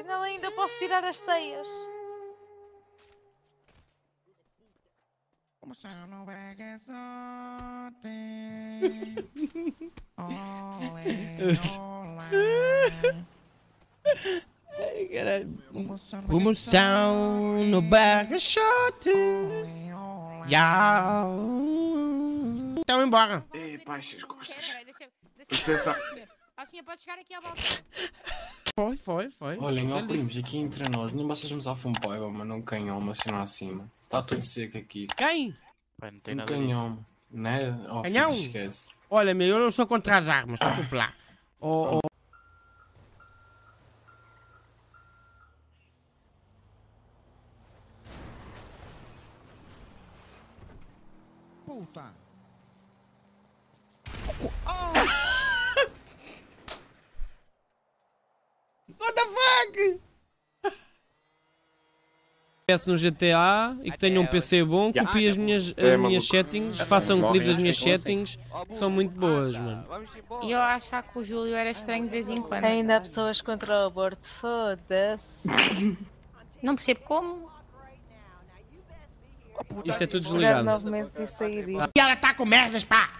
Afinal, ainda posso tirar as teias. O chão não pega sorte. Olé, olá. Ai, caralho. O moção no barrachote. Yau. Então, embora. Ei, pai, baixas costas. Licença. senhora pode chegar aqui à volta. Foi, foi, foi. Olhem, ó primos, aqui entre nós, nem vocês me um poema, é mas não canhão, uma cena acima. Está tudo seco aqui. Quem? Pai, não tem um nada canhão, disso. né? Oh, canhão? Filho, esquece. Olha, meu, eu não sou contra as armas, estou com desculpa lá. Oh, oh. Puta! Oh. Peço no GTA e que tenha um PC bom, copie as minhas, as minhas settings, façam um clipe das minhas settings, que são muito boas, mano. E eu achar que o Júlio era estranho de vez em quando. Ainda há pessoas contra o aborto, foda-se. Não percebo como. Isto é tudo desligado. Nove meses e sair E ela tá com merdas, pá!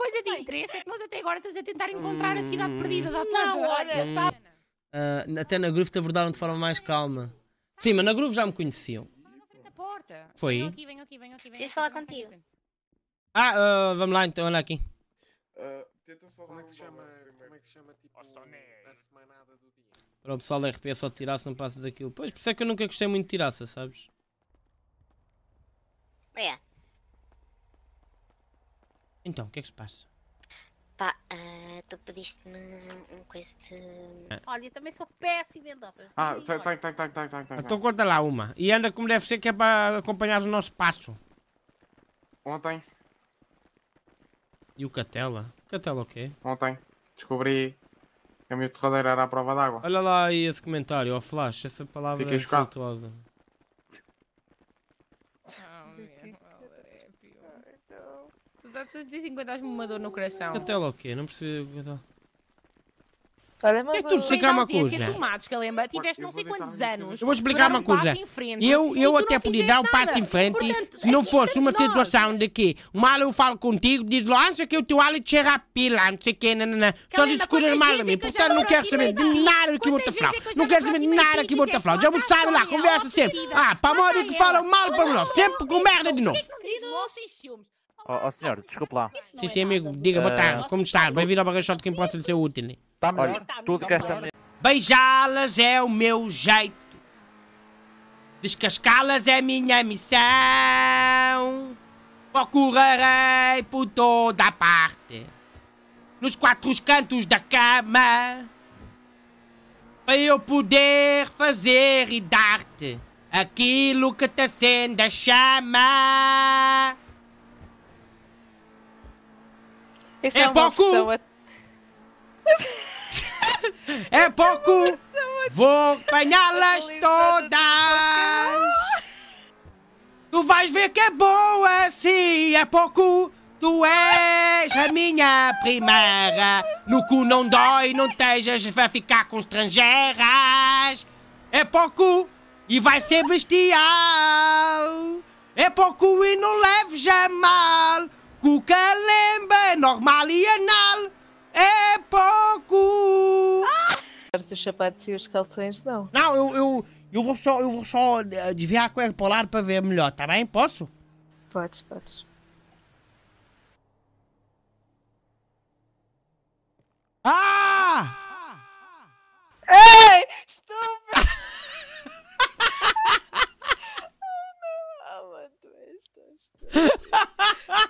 coisa de interesse é que nós até agora estamos a tentar encontrar a cidade hum. perdida da Atlântida. Não, é? olha, tá... uh, até na Groove te abordaram de forma mais calma. Sim, mas na Groove já me conheciam. Foi? Venho aqui, venho aqui, venho aqui, Preciso falar contigo. Ah, uh, vamos lá então, olha aqui. Uh, ah, tenta só como é que se chama, como é que se chama tipo, oh, a é semanada do dia? Para o pessoal da RP só tirasse não passa daquilo. Pois, por isso é que eu nunca gostei muito de tiraça, sabes? Obrigado. É. Então, o que é que se passa? Pá, ah, tu pediste-me um coisa de. Ah. Olha, também sou péssimo em notas. Ah, tá, tem, tem, tem, tem, tá. tem. Então conta lá uma. E anda como deve ser que é para acompanhar o nosso passo. Ontem. E o Catela? Catela o quê? Ontem. Descobri que a minha torradeira era à prova d'água. Olha lá aí esse comentário, ó Flash, essa palavra Fiquei é insultuosa. Chocado. Tu de vez em dás-me uma dor no coração. A tela o quê? Não percebi Olha, mas é uh, explicar uma coisa. tomates, que lembra? Tiveste não sei quantos anos. Eu vou explicar uma coisa. eu eu até podia dar um passo em frente se não fosse uma situação de que mal eu falo contigo, diz lança que o teu hálito cheira a pila, não sei o quê, nananã. Só discutir mal a mim. Portanto, não quero saber de nada que vou te falar. Não quero saber de nada que vou te falar. Já me saio lá, conversa sempre. Ah, para a moda que falam mal para nós. Sempre com merda de novo. É que não dizem ciúmes? Ó oh, oh, senhor, desculpe lá. Sim, é sim, amigo, diga boa ah. tarde, como está? Bem-vindo ao Barrachão de quem possa lhe ser útil. Está né? melhor, Olha, tá tudo que esta Beijá-las é o meu jeito. Descascá-las é minha missão. Procurarei por toda a parte. Nos quatro cantos da cama. Para eu poder fazer e dar-te aquilo que te acende a chama. é, é pouco! é, é pouco! Vou apanhá-las todas! Tu vais ver que é boa assim, é pouco! Tu és a minha primeira! No cu não dói, não tejas, vai ficar com estrangeiras! É pouco! E vai ser bestial! É pouco e não leves a mal! O que lembra é normal e anal é pouco. Ah! Os sapatos e os calções não. Não, eu, eu, eu vou só, eu vou só eh, desviar a cueca para o lado para ver melhor, tá bem? Posso? Podes, podes. Ah! Ei! Estúpido! oh, ah, não. Oh, ah, mano, tu és tão estúpido.